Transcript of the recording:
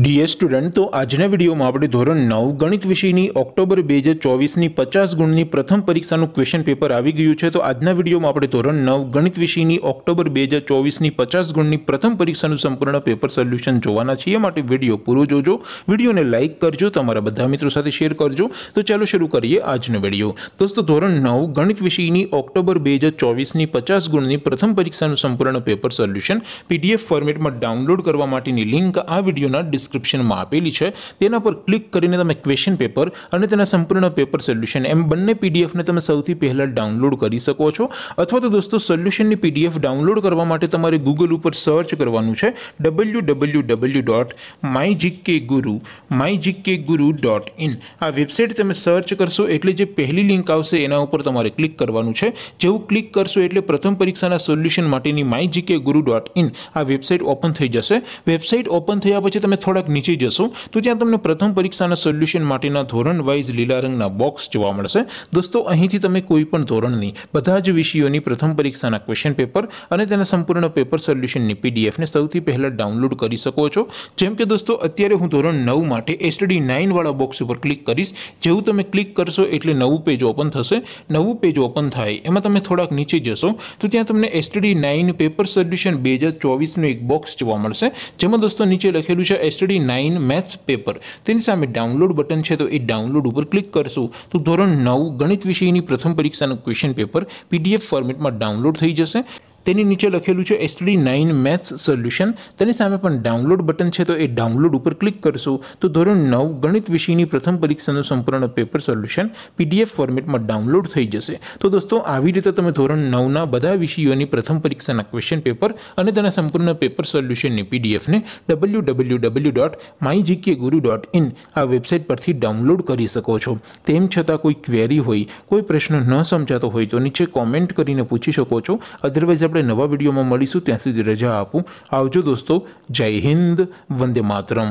DA student તો આજના વિડીયોમાં આપણે ધોરણ નવ ગણિત વિષયની ઓક્ટોબર બે હજાર ચોવીસની પચાસ ગુણની પ્રથમ પરીક્ષાનું ક્વેશ્ચન પેપર આવી ગયું છે તો આજના વિડીયોમાં આપણે ધોરણ નવ ગણિત વિષયની ઓક્ટોબર બે હજાર ચોવીસની પચાસ ગુણની પ્રથમ પરીક્ષાનું સંપૂર્ણ પેપર સોલ્યુશન જોવાના છીએ માટે વિડીયો પૂરો જોજો વિડીયોને લાઇક કરજો તમારા બધા મિત્રો સાથે શેર કરજો તો ચાલો શરૂ કરીએ આજનો વિડીયો દોસ્તો ધોરણ નવ ગણિત વિષયની ઓક્ટોબર બે હજાર ચોવીસની પચાસ ગુણની પ્રથમ પરીક્ષાનું સંપૂર્ણ પેપર સોલ્યુશન પીડીએફ ફોર્મેટમાં ડાઉનલોડ કરવા માટેની લિંક આ વિડીયોના ડિસ્ક્રિપ્શન માં આપેલી છે તેના પર ક્લિક કરીને તમે ક્વેશ્ચન પેપર અને તેના સંપૂર્ણનો પેપર સોલ્યુશન એમ બંને પીડીએફ ને તમે સૌથી પહેલા ડાઉનલોડ કરી શકો છો અથવા તો દોસ્તો સોલ્યુશન ની પીડીએફ ડાઉનલોડ કરવા માટે તમારે Google ઉપર સર્ચ કરવાનું છે www.mygkguru mygkguru.in આ વેબસાઈટ તમે સર્ચ કરશો એટલે જે પહેલી લિંક આવશે તેના ઉપર તમારે ક્લિક કરવાનું છે જેવું ક્લિક કરશો એટલે પ્રથમ પરીક્ષાના સોલ્યુશન માટેની mygkguru.in આ વેબસાઈટ ઓપન થઈ જશે વેબસાઈટ ઓપન થયા પછી તમે તડેક નીચે જશો તો ત્યાં તમને પ્રથમ પરીક્ષાના સોલ્યુશન માટેનો ધોરણ વાઇઝ લીલા રંગના બોક્સ જોવા મળશે દોસ્તો અહીંથી તમે કોઈ પણ ધોરણની બધા જ વિષયોની પ્રથમ પરીક્ષાના ક્વેશ્ચન પેપર અને તેના સંપૂર્ણ પેપર સોલ્યુશનની પીડીએફ ને સૌથી પહેલા ડાઉનલોડ કરી શકો છો જેમ કે દોસ્તો અત્યારે હું ધોરણ 9 માટે STD 9 વાળો બોક્સ ઉપર ક્લિક કરીશ જેવું તમે ક્લિક કરશો એટલે નવું પેજ ઓપન થશે નવું પેજ ઓપન થાય એમાં તમે થોડક નીચે જશો તો ત્યાં તમને STD 9 પેપર સોલ્યુશન 2024 નો એક બોક્સ જોવા મળશે જેમમાં દોસ્તો નીચે લખેલું છે એ 39 मैथ्स पेपर 3 સામે ડાઉનલોડ બટન છે તો એ ડાઉનલોડ ઉપર ક્લિક કરશું તો ધોરણ 9 ગણિત વિષયની પ્રથમ પરીક્ષાનું ક્વેશ્ચન પેપર PDF ફોર્મેટમાં ડાઉનલોડ થઈ જશે તેની નીચે લખેલું છે STD 9 મેથ્સ સોલ્યુશન તેની સામે પણ ડાઉનલોડ બટન છે તો એ ડાઉનલોડ ઉપર ક્લિક કરશો તો ધોરણ 9 ગણિત વિષયની પ્રથમ પરીક્ષાનો સંપૂર્ણ પેપર સોલ્યુશન PDF ફોર્મેટમાં ડાઉનલોડ થઈ જશે તો દોસ્તો આવી રીતે તમે ધોરણ 9 ના બધા વિષયોની પ્રથમ પરીક્ષાના ક્વેશ્ચન પેપર અને તેના સંપૂર્ણના પેપર સોલ્યુશનને PDF ને www.mygkguru.in આ વેબસાઈટ પરથી ડાઉનલોડ કરી શકો છો તેમ છતાં કોઈ ક્વેરી હોય કોઈ પ્રશ્ન ન સમજાતો હોય તો નીચે કમેન્ટ કરીને પૂછી શકો છો otherwise અબ નવો વિડિયો માં મળીશું 83000 જો આપું આવજો દોસ્તો જય હિન્દ વંદે માતરમ